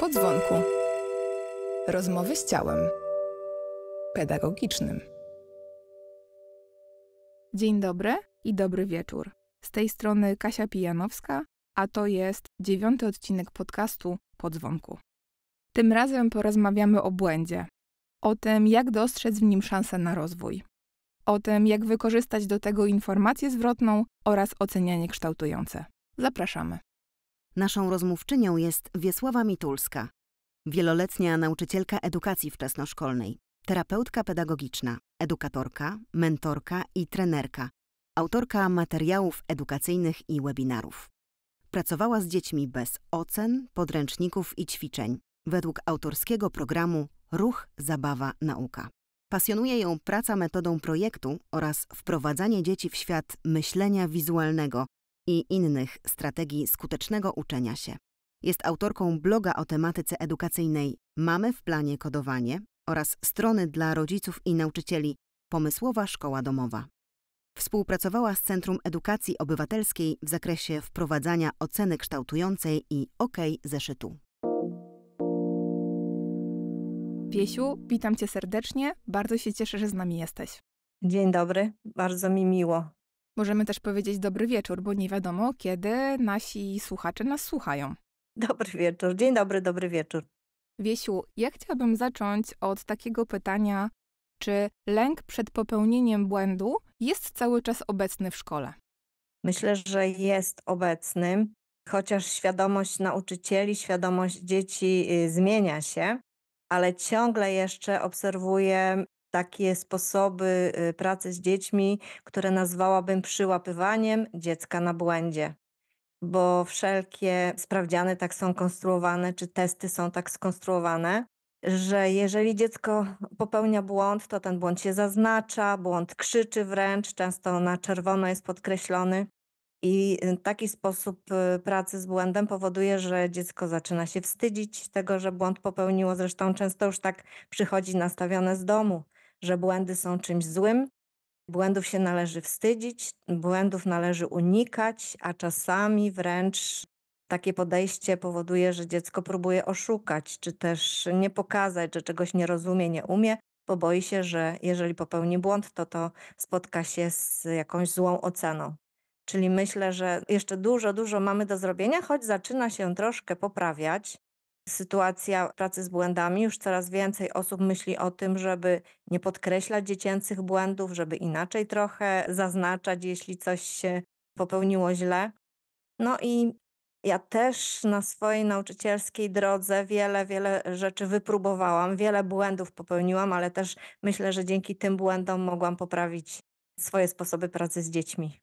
Po dzwonku. Rozmowy z ciałem. Pedagogicznym. Dzień dobry i dobry wieczór. Z tej strony Kasia Pijanowska, a to jest dziewiąty odcinek podcastu Po dzwonku. Tym razem porozmawiamy o błędzie, o tym, jak dostrzec w nim szansę na rozwój, o tym, jak wykorzystać do tego informację zwrotną oraz ocenianie kształtujące. Zapraszamy. Naszą rozmówczynią jest Wiesława Mitulska, wieloletnia nauczycielka edukacji wczesnoszkolnej, terapeutka pedagogiczna, edukatorka, mentorka i trenerka, autorka materiałów edukacyjnych i webinarów. Pracowała z dziećmi bez ocen, podręczników i ćwiczeń według autorskiego programu Ruch, Zabawa, Nauka. Pasjonuje ją praca metodą projektu oraz wprowadzanie dzieci w świat myślenia wizualnego i innych strategii skutecznego uczenia się. Jest autorką bloga o tematyce edukacyjnej Mamy w planie kodowanie oraz strony dla rodziców i nauczycieli Pomysłowa Szkoła Domowa. Współpracowała z Centrum Edukacji Obywatelskiej w zakresie wprowadzania oceny kształtującej i OK zeszytu. Piesiu, witam cię serdecznie. Bardzo się cieszę, że z nami jesteś. Dzień dobry, bardzo mi miło. Możemy też powiedzieć dobry wieczór, bo nie wiadomo, kiedy nasi słuchacze nas słuchają. Dobry wieczór, dzień dobry, dobry wieczór. Wiesiu, ja chciałabym zacząć od takiego pytania, czy lęk przed popełnieniem błędu jest cały czas obecny w szkole? Myślę, że jest obecny, chociaż świadomość nauczycieli, świadomość dzieci y, zmienia się, ale ciągle jeszcze obserwuję takie sposoby y, pracy z dziećmi, które nazwałabym przyłapywaniem dziecka na błędzie. Bo wszelkie sprawdziany tak są konstruowane, czy testy są tak skonstruowane, że jeżeli dziecko popełnia błąd, to ten błąd się zaznacza, błąd krzyczy wręcz, często na czerwono jest podkreślony. I y, taki sposób y, pracy z błędem powoduje, że dziecko zaczyna się wstydzić tego, że błąd popełniło. Zresztą często już tak przychodzi nastawione z domu, że błędy są czymś złym. Błędów się należy wstydzić, błędów należy unikać, a czasami wręcz takie podejście powoduje, że dziecko próbuje oszukać, czy też nie pokazać, że czegoś nie rozumie, nie umie, bo boi się, że jeżeli popełni błąd, to to spotka się z jakąś złą oceną. Czyli myślę, że jeszcze dużo, dużo mamy do zrobienia, choć zaczyna się troszkę poprawiać sytuacja pracy z błędami. Już coraz więcej osób myśli o tym, żeby nie podkreślać dziecięcych błędów, żeby inaczej trochę zaznaczać, jeśli coś się popełniło źle. No i ja też na swojej nauczycielskiej drodze wiele, wiele rzeczy wypróbowałam, wiele błędów popełniłam, ale też myślę, że dzięki tym błędom mogłam poprawić swoje sposoby pracy z dziećmi.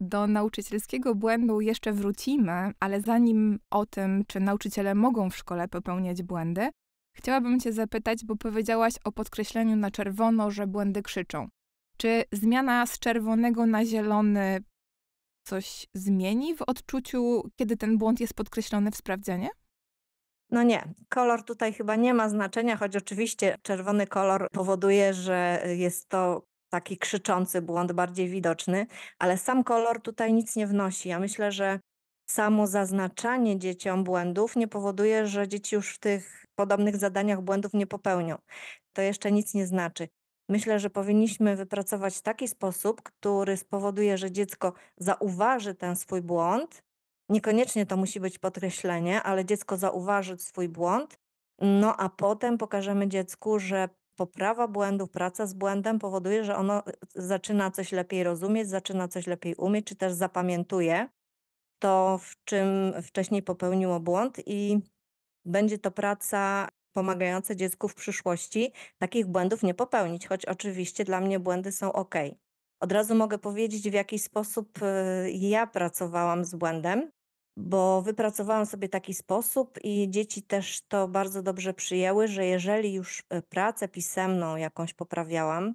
Do nauczycielskiego błędu jeszcze wrócimy, ale zanim o tym, czy nauczyciele mogą w szkole popełniać błędy, chciałabym Cię zapytać, bo powiedziałaś o podkreśleniu na czerwono, że błędy krzyczą. Czy zmiana z czerwonego na zielony coś zmieni w odczuciu, kiedy ten błąd jest podkreślony w sprawdzianie? No nie, kolor tutaj chyba nie ma znaczenia, choć oczywiście czerwony kolor powoduje, że jest to taki krzyczący błąd, bardziej widoczny, ale sam kolor tutaj nic nie wnosi. Ja myślę, że samo zaznaczanie dzieciom błędów nie powoduje, że dzieci już w tych podobnych zadaniach błędów nie popełnią. To jeszcze nic nie znaczy. Myślę, że powinniśmy wypracować taki sposób, który spowoduje, że dziecko zauważy ten swój błąd. Niekoniecznie to musi być podkreślenie, ale dziecko zauważy swój błąd. No a potem pokażemy dziecku, że poprawa błędów, praca z błędem powoduje, że ono y, zaczyna coś lepiej rozumieć, zaczyna coś lepiej umieć, czy też zapamiętuje to, w czym wcześniej popełniło błąd, i będzie to praca pomagająca dziecku w przyszłości takich błędów nie popełnić, choć oczywiście dla mnie błędy są ok. Od razu mogę powiedzieć, w jaki sposób y, ja pracowałam z błędem bo wypracowałam sobie taki sposób i dzieci też to bardzo dobrze przyjęły, że jeżeli już e, pracę pisemną jakąś poprawiałam,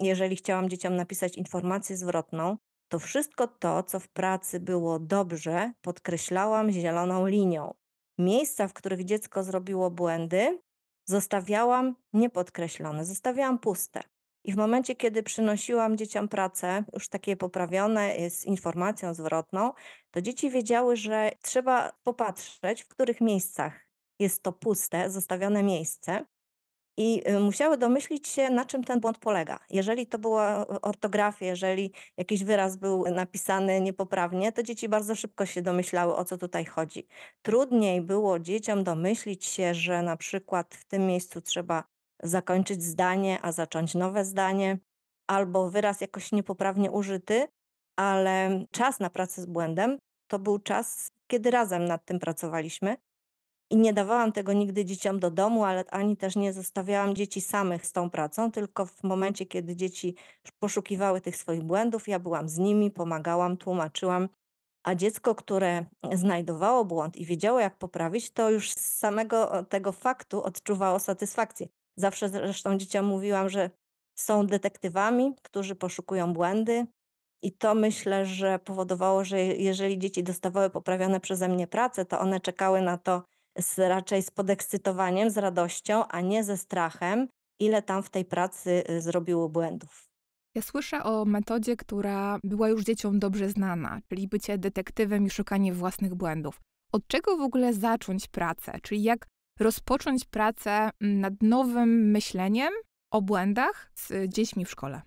jeżeli chciałam dzieciom napisać informację zwrotną, to wszystko to, co w pracy było dobrze, podkreślałam zieloną linią. Miejsca, w których dziecko zrobiło błędy, zostawiałam niepodkreślone, zostawiałam puste. I w momencie, kiedy przynosiłam dzieciom pracę, już takie poprawione, y, z informacją zwrotną, to dzieci wiedziały, że trzeba popatrzeć, w których miejscach jest to puste, zostawione miejsce. I y, musiały domyślić się, na czym ten błąd polega. Jeżeli to była y, ortografia, jeżeli jakiś wyraz był napisany niepoprawnie, to dzieci bardzo szybko się domyślały, o co tutaj chodzi. Trudniej było dzieciom domyślić się, że na przykład w tym miejscu trzeba zakończyć zdanie, a zacząć nowe zdanie, albo wyraz jakoś niepoprawnie użyty, ale czas na pracę z błędem to był czas, kiedy razem nad tym pracowaliśmy. I nie dawałam tego nigdy dzieciom do domu, ale ani też nie zostawiałam dzieci samych z tą pracą, tylko w momencie, kiedy dzieci poszukiwały tych swoich błędów, ja byłam z nimi, pomagałam, tłumaczyłam. A dziecko, które znajdowało błąd i wiedziało, jak poprawić, to już z samego tego faktu odczuwało satysfakcję. Zawsze zresztą dzieciom mówiłam, że są detektywami, którzy poszukują błędy. I to myślę, że powodowało, że jeżeli dzieci dostawały poprawione przeze mnie pracę, to one czekały na to z, raczej z podekscytowaniem, z radością, a nie ze strachem, ile tam w tej pracy y, zrobiło błędów. Ja słyszę o metodzie, która była już dzieciom dobrze znana, czyli bycie detektywem i szukanie własnych błędów. Od czego w ogóle zacząć pracę? Czyli jak rozpocząć pracę mm, nad nowym myśleniem o błędach z dziećmi w szkole?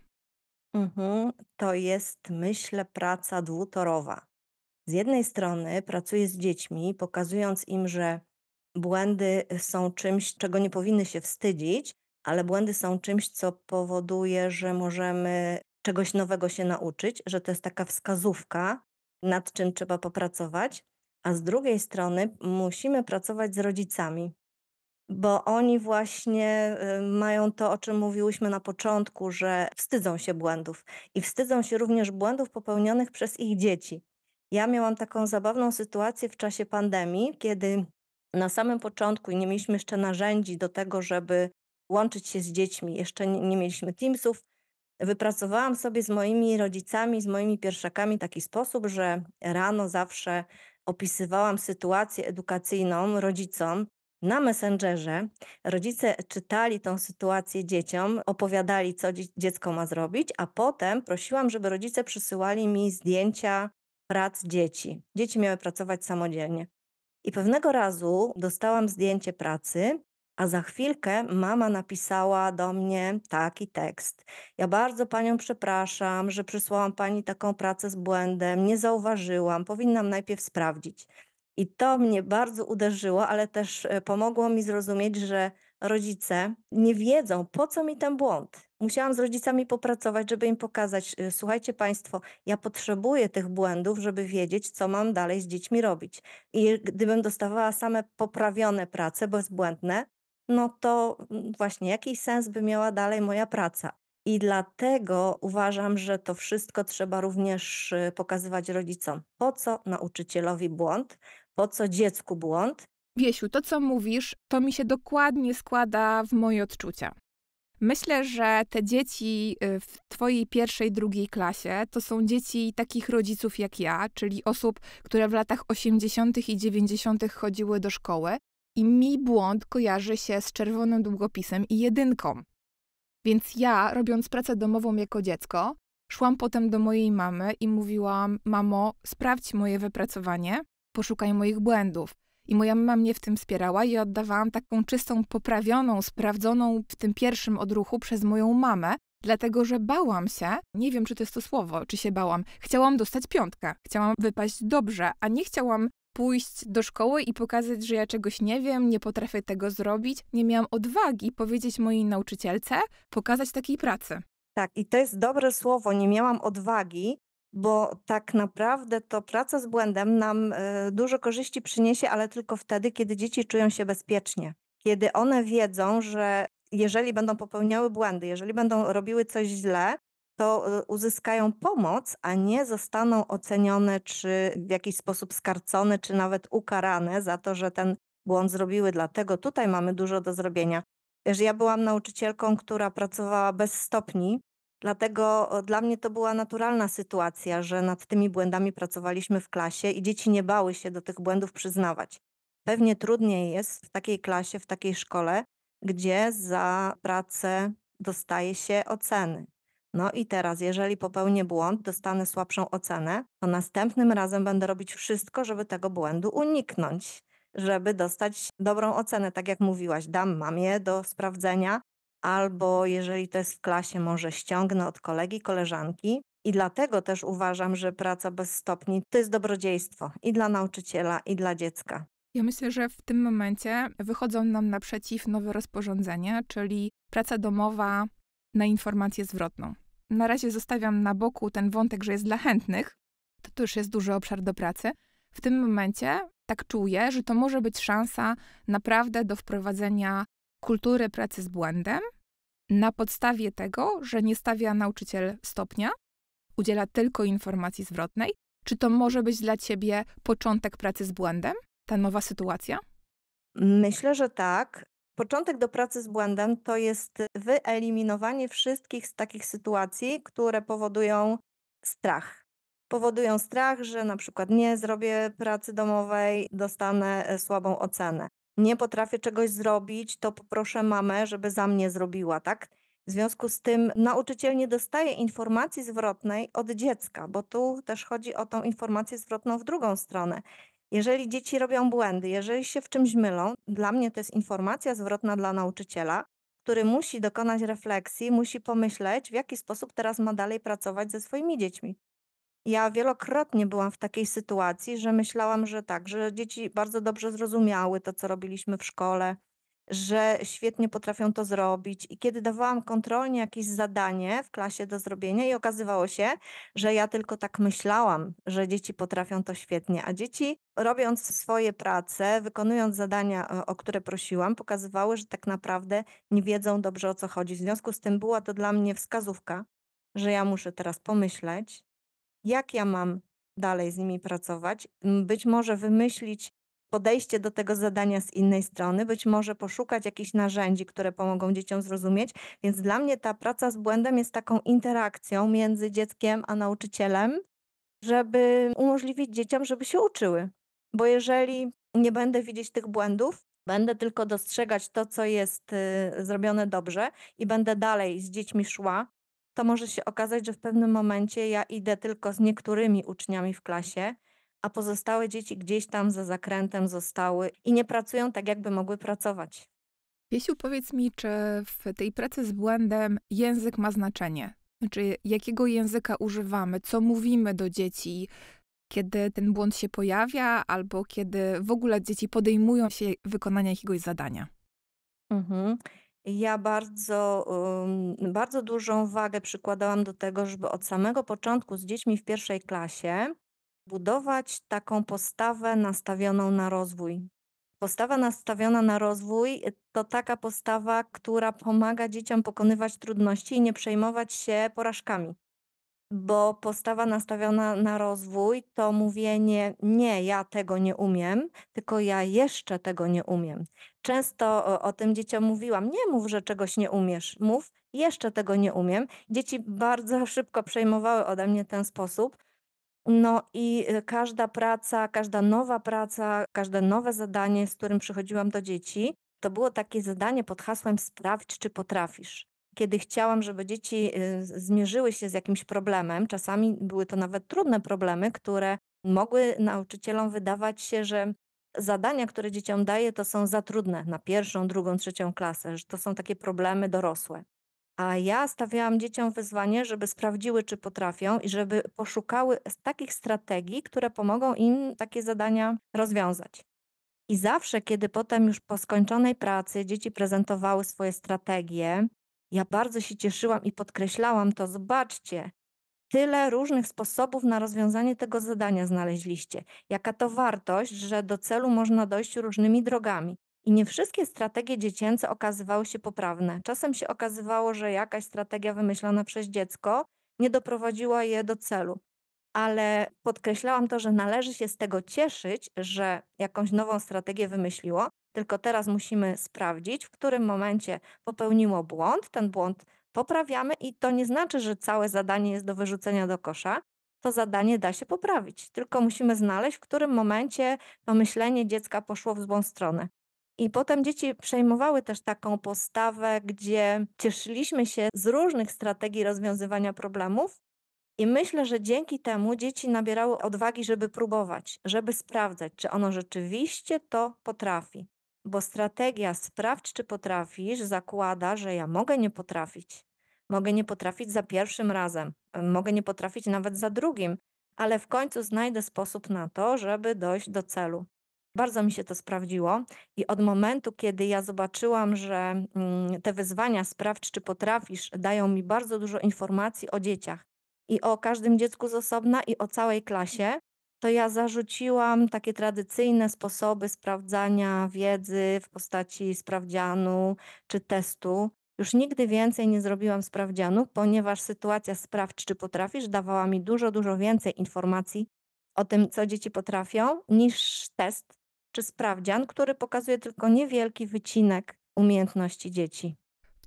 Mhm. To jest, myślę, praca dwutorowa. Z jednej strony pracuję z dziećmi, pokazując im, że błędy są czymś, czego nie powinny się wstydzić, ale błędy są czymś, co powoduje, że możemy czegoś nowego się nauczyć, że to jest taka wskazówka, nad czym trzeba popracować. A z drugiej strony musimy pracować z rodzicami, bo oni właśnie y, mają to, o czym mówiłyśmy na początku, że wstydzą się błędów i wstydzą się również błędów popełnionych przez ich dzieci. Ja miałam taką zabawną sytuację w czasie pandemii, kiedy na samym początku nie mieliśmy jeszcze narzędzi do tego, żeby łączyć się z dziećmi, jeszcze nie mieliśmy Teamsów. Wypracowałam sobie z moimi rodzicami, z moimi pierwszakami taki sposób, że rano zawsze opisywałam sytuację edukacyjną rodzicom, na Messengerze rodzice czytali tą sytuację dzieciom, opowiadali, co dziecko ma zrobić, a potem prosiłam, żeby rodzice przysyłali mi zdjęcia prac dzieci. Dzieci miały pracować samodzielnie. I pewnego razu dostałam zdjęcie pracy, a za chwilkę mama napisała do mnie taki tekst. Ja bardzo panią przepraszam, że przysłałam pani taką pracę z błędem, nie zauważyłam, powinnam najpierw sprawdzić. I to mnie bardzo uderzyło, ale też e, pomogło mi zrozumieć, że rodzice nie wiedzą, po co mi ten błąd. Musiałam z rodzicami popracować, żeby im pokazać, y, słuchajcie Państwo, ja potrzebuję tych błędów, żeby wiedzieć, co mam dalej z dziećmi robić. I gdybym dostawała same poprawione prace, bezbłędne, no to mm, właśnie jaki sens by miała dalej moja praca? I dlatego uważam, że to wszystko trzeba również y, pokazywać rodzicom. Po co nauczycielowi błąd? Po co dziecku błąd? Wiesiu, to co mówisz, to mi się dokładnie składa w moje odczucia. Myślę, że te dzieci y, w Twojej pierwszej, drugiej klasie to są dzieci takich rodziców jak ja, czyli osób, które w latach 80. i 90. chodziły do szkoły, i mi błąd kojarzy się z czerwonym długopisem i jedynką. Więc ja, robiąc pracę domową jako dziecko, szłam potem do mojej mamy i mówiłam: Mamo, sprawdź moje wypracowanie, poszukaj moich błędów. I moja mama mnie w tym wspierała i oddawałam taką czystą, poprawioną, sprawdzoną w tym pierwszym odruchu przez moją mamę, dlatego że bałam się, nie wiem czy to jest to słowo, czy się bałam, chciałam dostać piątkę, chciałam wypaść dobrze, a nie chciałam pójść do szkoły i pokazać, że ja czegoś nie wiem, nie potrafię tego zrobić. Nie miałam odwagi powiedzieć mojej nauczycielce, pokazać takiej pracy. Tak, i to jest dobre słowo, nie miałam odwagi, bo tak naprawdę to praca z błędem nam e, dużo korzyści przyniesie, ale tylko wtedy, kiedy dzieci czują się bezpiecznie. Kiedy one wiedzą, że jeżeli będą popełniały błędy, jeżeli będą robiły coś źle, to e, uzyskają pomoc, a nie zostaną ocenione czy w jakiś sposób skarcone, czy nawet ukarane za to, że ten błąd zrobiły. Dlatego tutaj mamy dużo do zrobienia. Wiesz, ja byłam nauczycielką, która pracowała bez stopni Dlatego e, dla mnie to była naturalna sytuacja, że nad tymi błędami pracowaliśmy w klasie i dzieci nie bały się do tych błędów przyznawać. Pewnie trudniej jest w takiej klasie, w takiej szkole, gdzie za pracę dostaje się oceny. No i teraz, jeżeli popełnię błąd, dostanę słabszą ocenę, to następnym razem będę robić wszystko, żeby tego błędu uniknąć, żeby dostać dobrą ocenę. Tak jak mówiłaś, dam mamie do sprawdzenia, albo jeżeli to jest w klasie, może ściągnę od kolegi, koleżanki. I dlatego też uważam, że praca bez stopni to jest dobrodziejstwo i dla nauczyciela, i dla dziecka. Ja myślę, że w tym momencie wychodzą nam naprzeciw nowe rozporządzenie, czyli praca domowa na informację zwrotną. Na razie zostawiam na boku ten wątek, że jest dla chętnych. To, to już jest duży obszar do pracy. W tym momencie tak czuję, że to może być szansa naprawdę do wprowadzenia kultury pracy z błędem na podstawie tego, że nie stawia nauczyciel stopnia, udziela tylko informacji zwrotnej. Czy to może być dla ciebie początek pracy z błędem, ta nowa sytuacja? Myślę, że tak. Początek do pracy z błędem to jest wyeliminowanie wszystkich z takich sytuacji, które powodują strach. Powodują strach, że na przykład nie zrobię pracy domowej, dostanę e, słabą ocenę nie potrafię czegoś zrobić, to poproszę mamę, żeby za mnie zrobiła, tak? W związku z tym nauczyciel nie dostaje informacji zwrotnej od dziecka, bo tu też chodzi o tą informację zwrotną w drugą stronę. Jeżeli dzieci robią błędy, jeżeli się w czymś mylą, dla mnie to jest informacja zwrotna dla nauczyciela, który musi dokonać refleksji, musi pomyśleć, w jaki sposób teraz ma dalej pracować ze swoimi dziećmi. Ja wielokrotnie byłam w takiej sytuacji, że myślałam, że tak, że dzieci bardzo dobrze zrozumiały to, co robiliśmy w szkole, że świetnie potrafią to zrobić. I kiedy dawałam kontrolnie jakieś zadanie w klasie do zrobienia, i okazywało się, że ja tylko tak myślałam, że dzieci potrafią to świetnie, a dzieci robiąc swoje prace, wykonując zadania, o które prosiłam, pokazywały, że tak naprawdę nie wiedzą dobrze o co chodzi. W związku z tym była to dla mnie wskazówka, że ja muszę teraz pomyśleć, jak ja mam dalej z nimi pracować, być może wymyślić podejście do tego zadania z innej strony, być może poszukać jakichś narzędzi, które pomogą dzieciom zrozumieć. Więc dla mnie ta praca z błędem jest taką interakcją między dzieckiem a nauczycielem, żeby umożliwić dzieciom, żeby się uczyły. Bo jeżeli nie będę widzieć tych błędów, będę tylko dostrzegać to, co jest y, zrobione dobrze i będę dalej z dziećmi szła to może się okazać, że w pewnym momencie ja idę tylko z niektórymi uczniami w klasie, a pozostałe dzieci gdzieś tam za zakrętem zostały i nie pracują tak, jakby mogły pracować. Piesiu, powiedz mi, czy w tej pracy z błędem język ma znaczenie? Znaczy, jakiego języka używamy, co mówimy do dzieci, kiedy ten błąd się pojawia, albo kiedy w ogóle dzieci podejmują się wykonania jakiegoś zadania? Mhm ja bardzo, um, bardzo dużą wagę przykładałam do tego, żeby od samego początku z dziećmi w pierwszej klasie budować taką postawę nastawioną na rozwój. Postawa nastawiona na rozwój y, to taka postawa, która pomaga dzieciom pokonywać trudności i nie przejmować się porażkami bo postawa nastawiona na rozwój to mówienie: Nie, ja tego nie umiem, tylko ja jeszcze tego nie umiem. Często o, tym dzieciom mówiłam: Nie mów, że czegoś nie umiesz, mów, jeszcze tego nie umiem. Dzieci bardzo szybko przejmowały ode mnie ten sposób. No i y, każda praca, każda nowa praca, każde nowe zadanie, z którym przychodziłam do dzieci, to było takie zadanie pod hasłem: Sprawdź, czy potrafisz kiedy chciałam, żeby dzieci y, zmierzyły się z jakimś problemem, czasami były to nawet trudne problemy, które mogły nauczycielom wydawać się, że zadania, które dzieciom daję, to są za trudne na pierwszą, drugą, trzecią klasę, że to są takie problemy dorosłe. A ja stawiałam dzieciom wyzwanie, żeby sprawdziły, czy potrafią i żeby poszukały takich strategii, które pomogą im takie zadania rozwiązać. I zawsze, kiedy potem już po skończonej pracy dzieci prezentowały swoje strategie, ja bardzo się cieszyłam i podkreślałam to. Zobaczcie, tyle różnych sposobów na rozwiązanie tego zadania znaleźliście. Jaka to wartość, że do celu można dojść różnymi drogami. I nie wszystkie strategie dziecięce okazywały się poprawne. Czasem się okazywało, że jakaś strategia wymyślona przez dziecko nie doprowadziła je do celu ale podkreślałam to, że należy się z tego cieszyć, że jakąś nową strategię wymyśliło, tylko teraz musimy sprawdzić, w którym momencie popełniło błąd, ten błąd poprawiamy i to nie znaczy, że całe zadanie jest do wyrzucenia do kosza. To zadanie da się poprawić, tylko musimy znaleźć, w którym momencie to myślenie dziecka poszło w złą stronę. I potem dzieci przejmowały też taką postawę, gdzie cieszyliśmy się z różnych strategii rozwiązywania problemów, i myślę, że dzięki temu dzieci nabierały odwagi, żeby próbować, żeby sprawdzać, czy ono rzeczywiście to potrafi. Bo strategia sprawdź, czy potrafisz zakłada, że ja mogę nie potrafić. Mogę nie potrafić za pierwszym razem, mogę nie potrafić nawet za drugim, ale w końcu znajdę sposób na to, żeby dojść do celu. Bardzo mi się to sprawdziło i od momentu, kiedy ja zobaczyłam, że mm, te wyzwania sprawdź, czy potrafisz, dają mi bardzo dużo informacji o dzieciach, i o każdym dziecku z osobna i o całej klasie, to ja zarzuciłam takie tradycyjne sposoby sprawdzania wiedzy w postaci sprawdzianu czy testu. Już nigdy więcej nie zrobiłam sprawdzianu, ponieważ sytuacja sprawdź czy potrafisz dawała mi dużo, dużo więcej informacji o tym, co dzieci potrafią, niż test czy sprawdzian, który pokazuje tylko niewielki wycinek umiejętności dzieci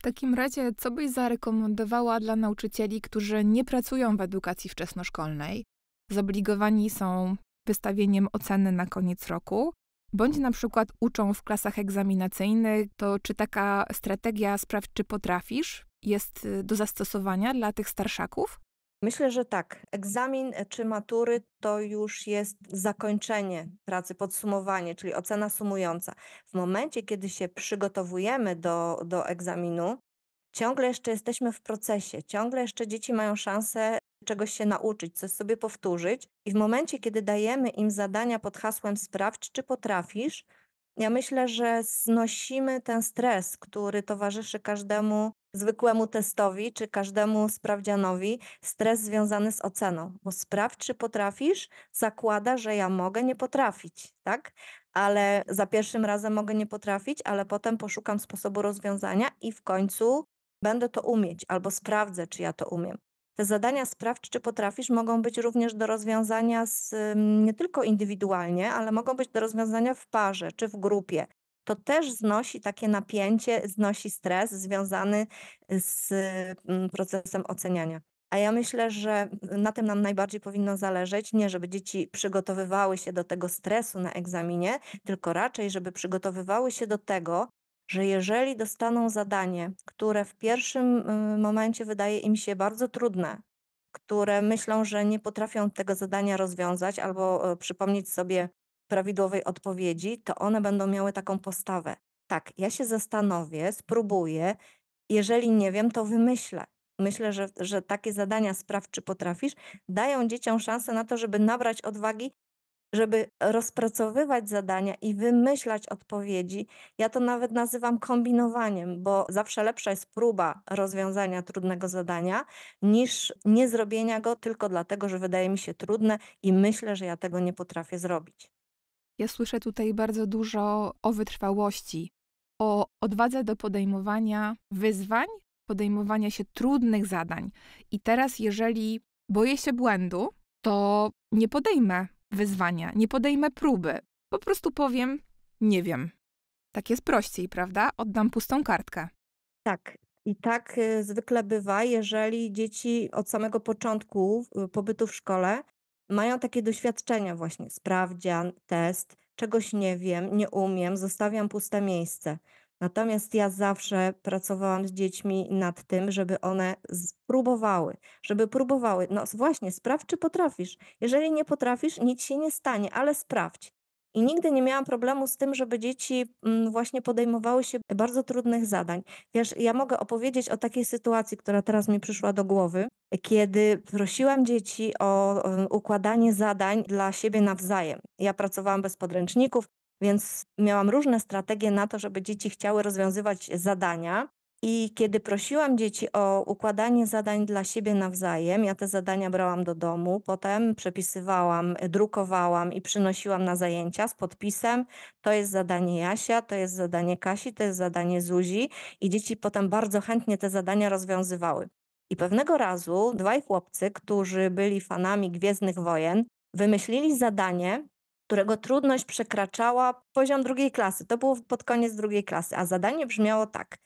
takim razie, co byś zarekomendowała dla nauczycieli, którzy nie pracują w edukacji wczesnoszkolnej? Zobligowani są wystawieniem oceny na koniec roku, bądź na przykład uczą w klasach egzaminacyjnych, to czy taka strategia sprawdź, czy potrafisz, jest y, do zastosowania dla tych starszaków? Myślę, że tak. Egzamin e, czy matury to już jest zakończenie pracy, podsumowanie, czyli ocena sumująca. W momencie, kiedy się przygotowujemy do, do egzaminu, ciągle jeszcze jesteśmy w procesie, ciągle jeszcze dzieci mają szansę czegoś się nauczyć, coś sobie powtórzyć. I w momencie, kiedy dajemy im zadania pod hasłem sprawdź, czy potrafisz, ja myślę, że znosimy ten stres, który towarzyszy każdemu zwykłemu testowi czy każdemu sprawdzianowi stres związany z oceną, bo sprawdź, czy potrafisz, zakłada, że ja mogę nie potrafić, tak? Ale za pierwszym razem mogę nie potrafić, ale potem poszukam sposobu rozwiązania i w końcu będę to umieć albo sprawdzę, czy ja to umiem. Te zadania sprawdź, czy potrafisz, mogą być również do rozwiązania z, mm, nie tylko indywidualnie, ale mogą być do rozwiązania w parze czy w grupie to też znosi takie napięcie, znosi stres związany z mm, procesem oceniania. A ja myślę, że na tym nam najbardziej powinno zależeć, nie żeby dzieci przygotowywały się do tego stresu na egzaminie, tylko raczej, żeby przygotowywały się do tego, że jeżeli dostaną zadanie, które w pierwszym y, momencie wydaje im się bardzo trudne, które myślą, że nie potrafią tego zadania rozwiązać albo y, przypomnieć sobie prawidłowej odpowiedzi, to one będą miały taką postawę. Tak, ja się zastanowię, spróbuję. Jeżeli nie wiem, to wymyślę. Myślę, że, że takie zadania sprawdź, czy potrafisz, dają dzieciom szansę na to, żeby nabrać odwagi, żeby rozpracowywać zadania i wymyślać odpowiedzi. Ja to nawet nazywam kombinowaniem, bo zawsze lepsza jest próba rozwiązania trudnego zadania niż nie zrobienia go tylko dlatego, że wydaje mi się trudne i myślę, że ja tego nie potrafię zrobić. Ja słyszę tutaj bardzo dużo o wytrwałości, o odwadze do podejmowania wyzwań, podejmowania się trudnych zadań. I teraz, jeżeli boję się błędu, to nie podejmę wyzwania, nie podejmę próby. Po prostu powiem, nie wiem. Tak jest prościej, prawda? Oddam pustą kartkę. Tak. I tak y, zwykle bywa, jeżeli dzieci od samego początku y, pobytu w szkole mają takie doświadczenia właśnie, sprawdzian, test, czegoś nie wiem, nie umiem, zostawiam puste miejsce. Natomiast ja zawsze pracowałam z dziećmi nad tym, żeby one spróbowały, żeby próbowały. No właśnie, sprawdź, czy potrafisz. Jeżeli nie potrafisz, nic się nie stanie, ale sprawdź. I nigdy nie miałam problemu z tym, żeby dzieci mm, właśnie podejmowały się bardzo trudnych zadań. Wiesz, ja mogę opowiedzieć o takiej sytuacji, która teraz mi przyszła do głowy, kiedy prosiłam dzieci o mm, układanie zadań dla siebie nawzajem. Ja pracowałam bez podręczników, więc miałam różne strategie na to, żeby dzieci chciały rozwiązywać zadania. I kiedy prosiłam dzieci o układanie zadań dla siebie nawzajem, ja te zadania brałam do domu, potem przepisywałam, drukowałam i przynosiłam na zajęcia z podpisem: to jest zadanie Jasia, to jest zadanie Kasi, to jest zadanie Zuzi, i dzieci potem bardzo chętnie te zadania rozwiązywały. I pewnego razu dwaj chłopcy, którzy byli fanami Gwiezdnych Wojen, wymyślili zadanie, którego trudność przekraczała poziom drugiej klasy. To było pod koniec drugiej klasy, a zadanie brzmiało tak.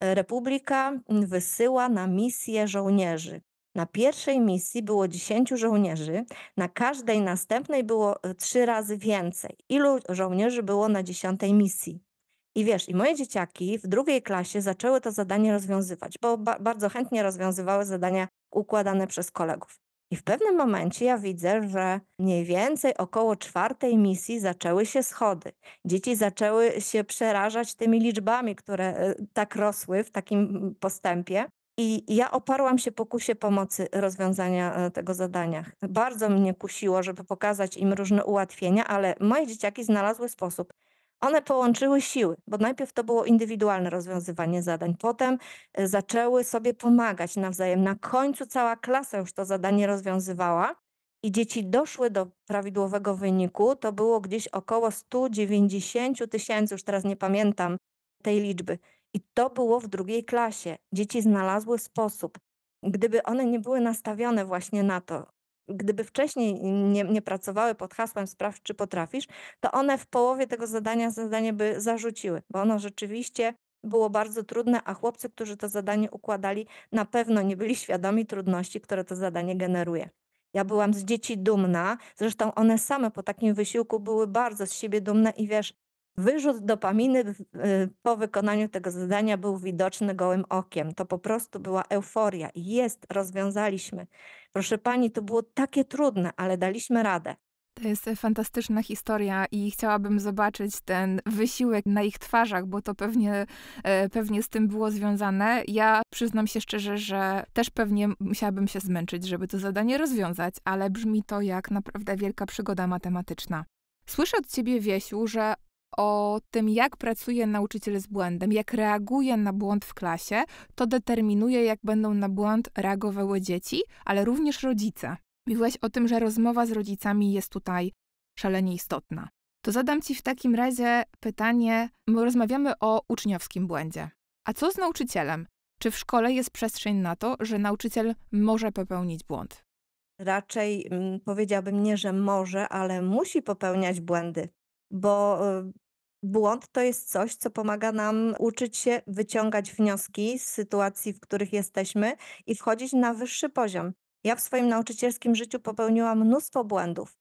Republika wysyła na misję żołnierzy. Na pierwszej misji było 10 żołnierzy, na każdej następnej było e, trzy razy więcej. Ilu żołnierzy było na dziesiątej misji? I wiesz, i moje dzieciaki w drugiej klasie zaczęły to zadanie rozwiązywać, bo ba bardzo chętnie rozwiązywały zadania układane przez kolegów. I w pewnym momencie ja widzę, że mniej więcej około czwartej misji zaczęły się schody. Dzieci zaczęły się przerażać tymi liczbami, które e, tak rosły w takim mm, postępie. I ja oparłam się pokusie pomocy rozwiązania e, tego zadania. Bardzo mnie kusiło, żeby pokazać im różne ułatwienia, ale moje dzieciaki znalazły sposób one połączyły siły, bo najpierw to było indywidualne rozwiązywanie zadań, potem e, zaczęły sobie pomagać nawzajem. Na końcu cała klasa już to zadanie rozwiązywała i dzieci doszły do prawidłowego wyniku. To było gdzieś około 190 tysięcy, już teraz nie pamiętam tej liczby. I to było w drugiej klasie. Dzieci znalazły sposób. Gdyby one nie były nastawione właśnie na to, gdyby wcześniej nie, nie, pracowały pod hasłem sprawdź, czy potrafisz, to one w połowie tego zadania zadanie by zarzuciły, bo ono rzeczywiście było bardzo trudne, a chłopcy, którzy to zadanie układali, na pewno nie byli świadomi trudności, które to zadanie generuje. Ja byłam z dzieci dumna, zresztą one same po takim wysiłku były bardzo z siebie dumne i wiesz, Wyrzut dopaminy y, po wykonaniu tego zadania był widoczny gołym okiem. To po prostu była euforia. Jest, rozwiązaliśmy. Proszę pani, to było takie trudne, ale daliśmy radę. To jest fantastyczna historia i chciałabym zobaczyć ten wysiłek na ich twarzach, bo to pewnie, e, pewnie z tym było związane. Ja przyznam się szczerze, że też pewnie musiałabym się zmęczyć, żeby to zadanie rozwiązać, ale brzmi to jak naprawdę wielka przygoda matematyczna. Słyszę od ciebie, Wiesiu, że o tym, jak pracuje nauczyciel z błędem, jak reaguje na błąd w klasie, to determinuje, jak będą na błąd reagowały dzieci, ale również rodzice. Mówiłaś o tym, że rozmowa z rodzicami jest tutaj szalenie istotna. To zadam Ci w takim razie pytanie: my rozmawiamy o uczniowskim błędzie. A co z nauczycielem? Czy w szkole jest przestrzeń na to, że nauczyciel może popełnić błąd? Raczej mm, powiedziałabym nie, że może, ale musi popełniać błędy bo y, błąd to jest coś, co pomaga nam uczyć się wyciągać wnioski z sytuacji, w których jesteśmy i wchodzić na wyższy poziom. Ja w swoim nauczycielskim życiu popełniłam mnóstwo błędów,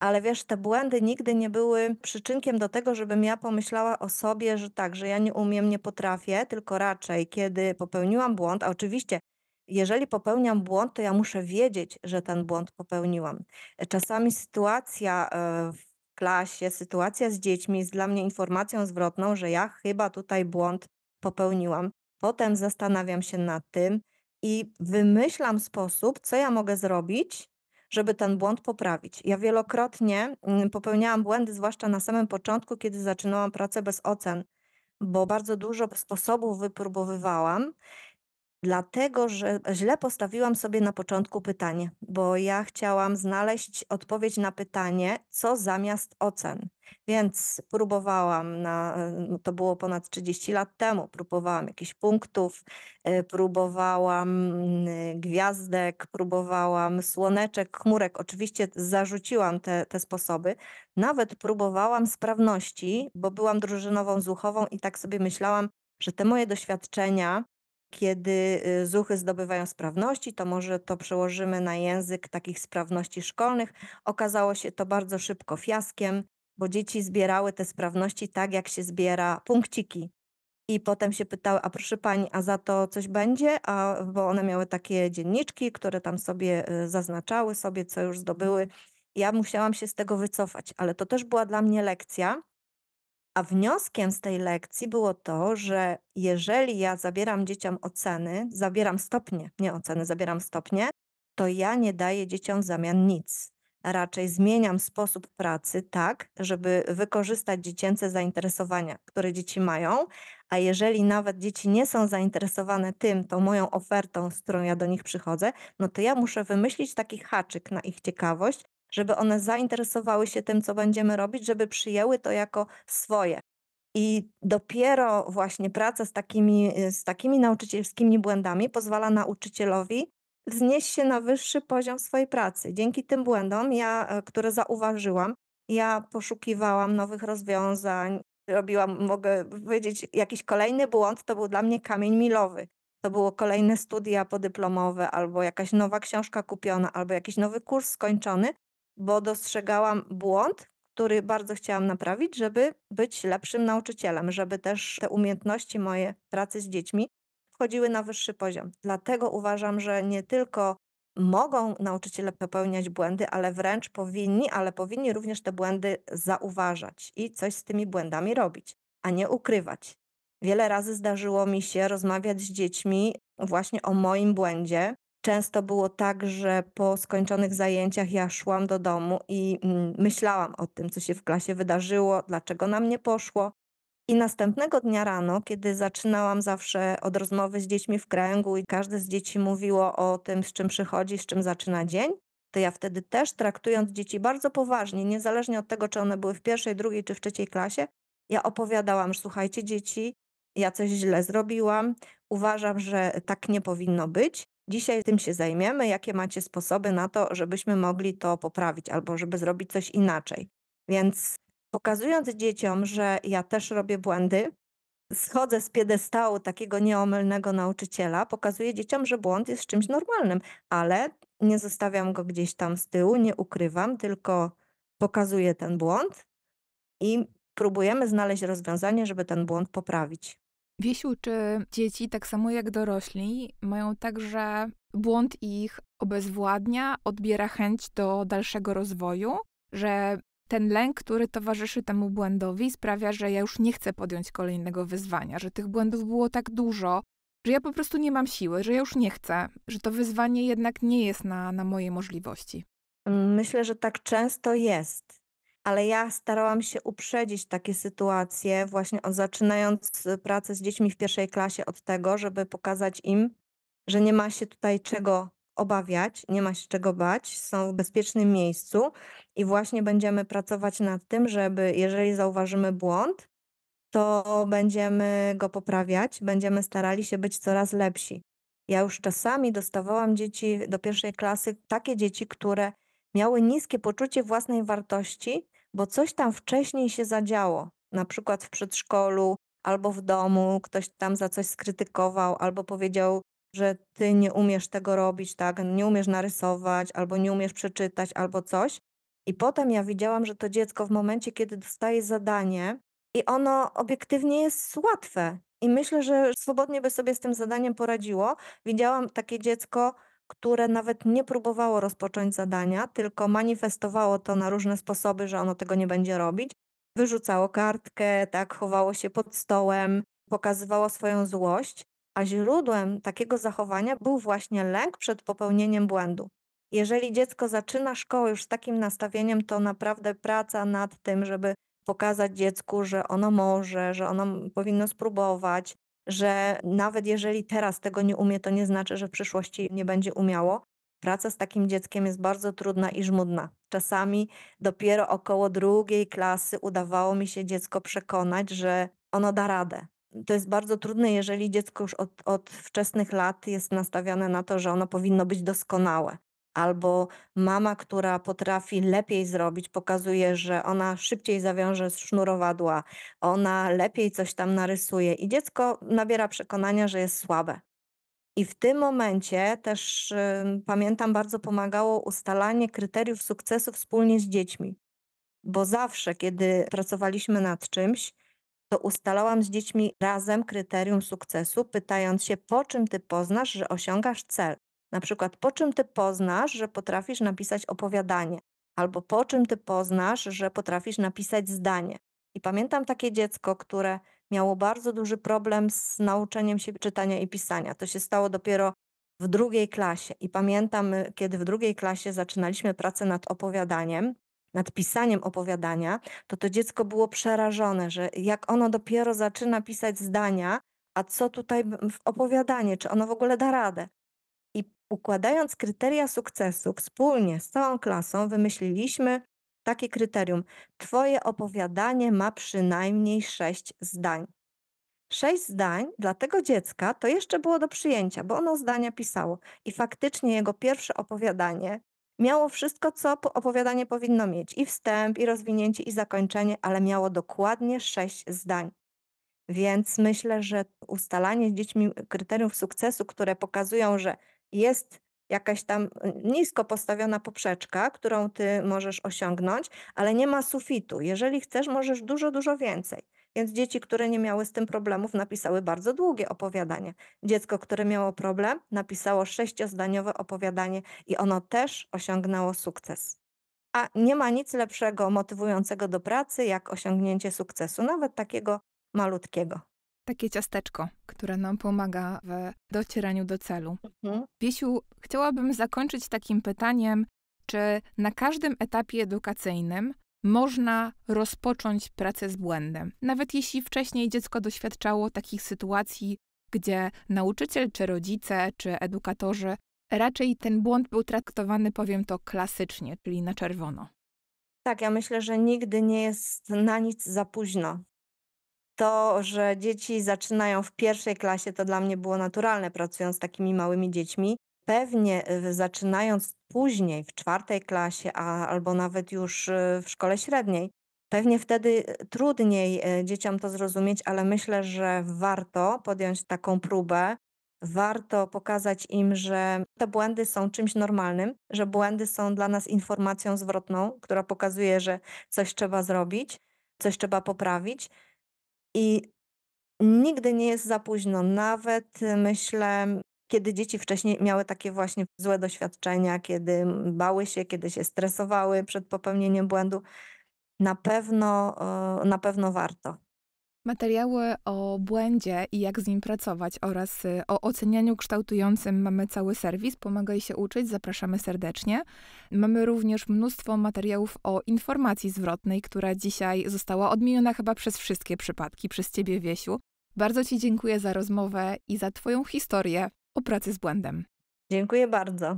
ale wiesz, te błędy nigdy nie były przyczynkiem do tego, żebym ja pomyślała o sobie, że tak, że ja nie umiem, nie potrafię, tylko raczej, kiedy popełniłam błąd, a oczywiście jeżeli popełniam błąd, to ja muszę wiedzieć, że ten błąd popełniłam. Czasami sytuacja y, w klasie, sytuacja z dziećmi jest dla mnie informacją zwrotną, że ja chyba tutaj błąd popełniłam. Potem zastanawiam się nad tym i wymyślam sposób, co ja mogę zrobić, żeby ten błąd poprawić. Ja wielokrotnie mm, popełniałam błędy, zwłaszcza na samym początku, kiedy zaczynałam pracę bez ocen, bo bardzo dużo sposobów wypróbowywałam Dlatego, że źle postawiłam sobie na początku pytanie, bo ja chciałam znaleźć odpowiedź na pytanie, co zamiast ocen. Więc próbowałam, na, no, to było ponad 30 lat temu, próbowałam jakichś punktów, y, próbowałam mm, gwiazdek, próbowałam słoneczek, chmurek. Oczywiście zarzuciłam te, te sposoby. Nawet próbowałam sprawności, bo byłam drużynową zuchową i tak sobie myślałam, że te moje doświadczenia kiedy y, zuchy zdobywają sprawności, to może to przełożymy na język takich sprawności szkolnych. Okazało się to bardzo szybko fiaskiem, bo dzieci zbierały te sprawności tak, jak się zbiera punkciki. I potem się pytały, a proszę pani, a za to coś będzie? A, bo one miały takie dzienniczki, które tam sobie y, zaznaczały sobie, co już zdobyły. Ja musiałam się z tego wycofać, ale to też była dla mnie lekcja, a wnioskiem z tej lekcji było to, że jeżeli ja zabieram dzieciom oceny, zabieram stopnie, nie oceny, zabieram stopnie, to ja nie daję dzieciom w zamian nic. Raczej zmieniam sposób pracy tak, żeby wykorzystać dziecięce zainteresowania, które dzieci mają, a jeżeli nawet dzieci nie są zainteresowane tym, tą moją ofertą, z którą ja do nich przychodzę, no to ja muszę wymyślić taki haczyk na ich ciekawość, żeby one zainteresowały się tym, co będziemy robić, żeby przyjęły to jako swoje. I dopiero właśnie praca z takimi, z takimi nauczycielskimi błędami pozwala nauczycielowi wznieść się na wyższy poziom swojej pracy. Dzięki tym błędom, ja, e, które zauważyłam, ja poszukiwałam nowych rozwiązań, robiłam, mogę powiedzieć, jakiś kolejny błąd to był dla mnie kamień milowy. To było kolejne studia podyplomowe, albo jakaś nowa książka kupiona, albo jakiś nowy kurs skończony, bo dostrzegałam błąd, który bardzo chciałam naprawić, żeby być lepszym nauczycielem, żeby też te umiejętności moje pracy z dziećmi wchodziły na wyższy poziom. Dlatego uważam, że nie tylko mogą nauczyciele popełniać błędy, ale wręcz powinni, ale powinni również te błędy zauważać i coś z tymi błędami robić, a nie ukrywać. Wiele razy zdarzyło mi się rozmawiać z dziećmi właśnie o moim błędzie, często było tak, że po skończonych zajęciach ja szłam do domu i mm, myślałam o tym, co się w klasie wydarzyło, dlaczego nam nie poszło. I następnego dnia rano, kiedy zaczynałam zawsze od rozmowy z dziećmi w kręgu i każde z dzieci mówiło o tym, z czym przychodzi, z czym zaczyna dzień, to ja wtedy też traktując dzieci bardzo poważnie, niezależnie od tego, czy one były w pierwszej, drugiej czy w trzeciej klasie, ja opowiadałam, że słuchajcie dzieci, ja coś źle zrobiłam, uważam, że tak nie powinno być. Dzisiaj tym się zajmiemy, jakie macie sposoby na to, żebyśmy mogli to poprawić albo żeby zrobić coś inaczej. Więc pokazując dzieciom, że ja też robię błędy, schodzę z piedestału takiego nieomylnego nauczyciela, pokazuję dzieciom, że błąd jest czymś normalnym, ale nie zostawiam go gdzieś tam z tyłu, nie ukrywam, tylko pokazuję ten błąd i próbujemy znaleźć rozwiązanie, żeby ten błąd poprawić. Wiesiu, czy dzieci, tak samo jak dorośli, mają także błąd ich obezwładnia, odbiera chęć do dalszego rozwoju, że ten lęk, który towarzyszy temu błędowi, sprawia, że ja już nie chcę podjąć kolejnego wyzwania, że tych błędów było tak dużo, że ja po prostu nie mam siły, że ja już nie chcę, że to wyzwanie jednak nie jest na, na moje możliwości. Myślę, że tak często jest ale ja starałam się uprzedzić takie sytuacje, właśnie od, zaczynając y, pracę z dziećmi w pierwszej klasie, od tego, żeby pokazać im, że nie ma się tutaj czego obawiać, nie ma się czego bać, są w bezpiecznym miejscu i właśnie będziemy pracować nad tym, żeby jeżeli zauważymy błąd, to będziemy go poprawiać, będziemy starali się być coraz lepsi. Ja już czasami dostawałam dzieci do pierwszej klasy, takie dzieci, które miały niskie poczucie własnej wartości, bo coś tam wcześniej się zadziało, na przykład w przedszkolu albo w domu, ktoś tam za coś skrytykował albo powiedział, że ty nie umiesz tego robić, tak, nie umiesz narysować, albo nie umiesz przeczytać, albo coś. I potem ja widziałam, że to dziecko w momencie, kiedy dostaje zadanie, i ono obiektywnie jest łatwe. I myślę, że swobodnie by sobie z tym zadaniem poradziło. Widziałam takie dziecko, które nawet nie próbowało rozpocząć zadania, tylko manifestowało to na różne sposoby, że ono tego nie będzie robić. Wyrzucało kartkę, tak, chowało się pod stołem, pokazywało swoją złość, a źródłem takiego zachowania był właśnie lęk przed popełnieniem błędu. Jeżeli dziecko zaczyna szkołę już z takim nastawieniem, to naprawdę praca nad tym, żeby pokazać dziecku, że ono może, że ono powinno spróbować, że nawet jeżeli teraz tego nie umie, to nie znaczy, że w przyszłości nie będzie umiało. Praca z takim dzieckiem jest bardzo trudna i żmudna. Czasami dopiero około drugiej klasy udawało mi się dziecko przekonać, że ono da radę. To jest bardzo trudne, jeżeli dziecko już od, od wczesnych lat jest nastawione na to, że ono powinno być doskonałe albo mama, która potrafi lepiej zrobić, pokazuje, że ona szybciej zawiąże sznurowadła, ona lepiej coś tam narysuje i dziecko nabiera przekonania, że jest słabe. I w tym momencie też y, pamiętam, bardzo pomagało ustalanie kryteriów sukcesu wspólnie z dziećmi, bo zawsze, kiedy pracowaliśmy nad czymś, to ustalałam z dziećmi razem kryterium sukcesu, pytając się, po czym ty poznasz, że osiągasz cel. Na przykład, po czym ty poznasz, że potrafisz napisać opowiadanie, albo po czym ty poznasz, że potrafisz napisać zdanie. I pamiętam takie dziecko, które miało bardzo duży problem z nauczeniem się czytania i pisania. To się stało dopiero w drugiej klasie. I pamiętam, y, kiedy w drugiej klasie zaczynaliśmy pracę nad opowiadaniem, nad pisaniem opowiadania, to to dziecko było przerażone, że jak ono dopiero zaczyna pisać zdania, a co tutaj w opowiadanie, czy ono w ogóle da radę. Układając kryteria sukcesu wspólnie z całą klasą, wymyśliliśmy takie kryterium. Twoje opowiadanie ma przynajmniej sześć zdań. Sześć zdań dla tego dziecka to jeszcze było do przyjęcia, bo ono zdania pisało i faktycznie jego pierwsze opowiadanie miało wszystko, co opowiadanie powinno mieć: i wstęp, i rozwinięcie, i zakończenie, ale miało dokładnie sześć zdań. Więc myślę, że ustalanie z dziećmi kryteriów sukcesu, które pokazują, że jest jakaś tam y, nisko postawiona poprzeczka, którą ty możesz osiągnąć, ale nie ma sufitu. Jeżeli chcesz, możesz dużo, dużo więcej. Więc dzieci, które nie miały z tym problemów, napisały bardzo długie opowiadanie. Dziecko, które miało problem, napisało sześciozdaniowe opowiadanie i ono też osiągnęło sukces. A nie ma nic lepszego motywującego do pracy, jak osiągnięcie sukcesu, nawet takiego malutkiego takie ciasteczko, które nam pomaga w docieraniu do celu. Mhm. Wiesiu, chciałabym zakończyć takim pytaniem, czy na każdym etapie edukacyjnym można rozpocząć pracę z błędem? Nawet jeśli wcześniej dziecko doświadczało takich sytuacji, gdzie nauczyciel, czy rodzice, czy edukatorzy raczej ten błąd był traktowany, powiem to klasycznie, czyli na czerwono. Tak, ja myślę, że nigdy nie jest na nic za późno to, że dzieci zaczynają w pierwszej klasie, to dla mnie było naturalne, pracując z takimi małymi dziećmi. Pewnie y, zaczynając później, w czwartej klasie, a, albo nawet już y, w szkole średniej, pewnie wtedy y, trudniej dzieciom to zrozumieć, ale myślę, że warto podjąć taką próbę. Warto pokazać im, że te błędy są czymś normalnym, że błędy są dla nas informacją zwrotną, która pokazuje, że coś trzeba zrobić, coś trzeba poprawić i nigdy nie jest za późno, nawet y, myślę, kiedy dzieci wcześniej miały takie właśnie złe doświadczenia, kiedy bały się, kiedy się stresowały przed popełnieniem błędu, na pewno, na pewno warto. Materiały o błędzie i jak z nim pracować oraz y, o ocenianiu kształtującym mamy cały serwis Pomagaj się uczyć, zapraszamy serdecznie. Mamy również mnóstwo materiałów o informacji zwrotnej, która dzisiaj została odmieniona chyba przez wszystkie przypadki, przez ciebie Wiesiu. Bardzo ci dziękuję za rozmowę i za twoją historię o pracy z błędem. Dziękuję bardzo.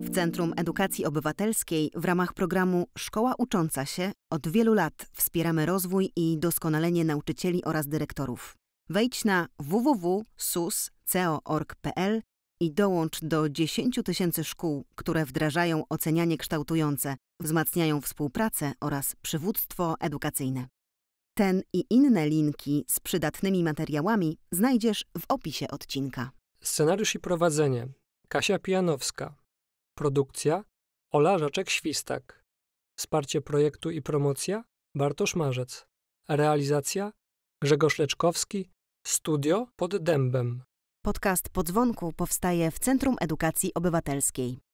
W Centrum Edukacji Obywatelskiej w ramach programu Szkoła Ucząca się od wielu lat wspieramy rozwój i doskonalenie nauczycieli oraz dyrektorów. Wejdź na www.sus.co.org.pl i dołącz do 10 tysięcy szkół, które wdrażają ocenianie kształtujące, wzmacniają współpracę oraz przywództwo edukacyjne. Ten i inne linki z przydatnymi materiałami znajdziesz w opisie odcinka. Scenariusz i prowadzenie Kasia Pijanowska, Produkcja Ola Żaczek-Świstak. Wsparcie projektu i promocja Bartosz Marzec. Realizacja Grzegorz Leczkowski. Studio pod dębem. Podcast Podzwonku powstaje w Centrum Edukacji Obywatelskiej.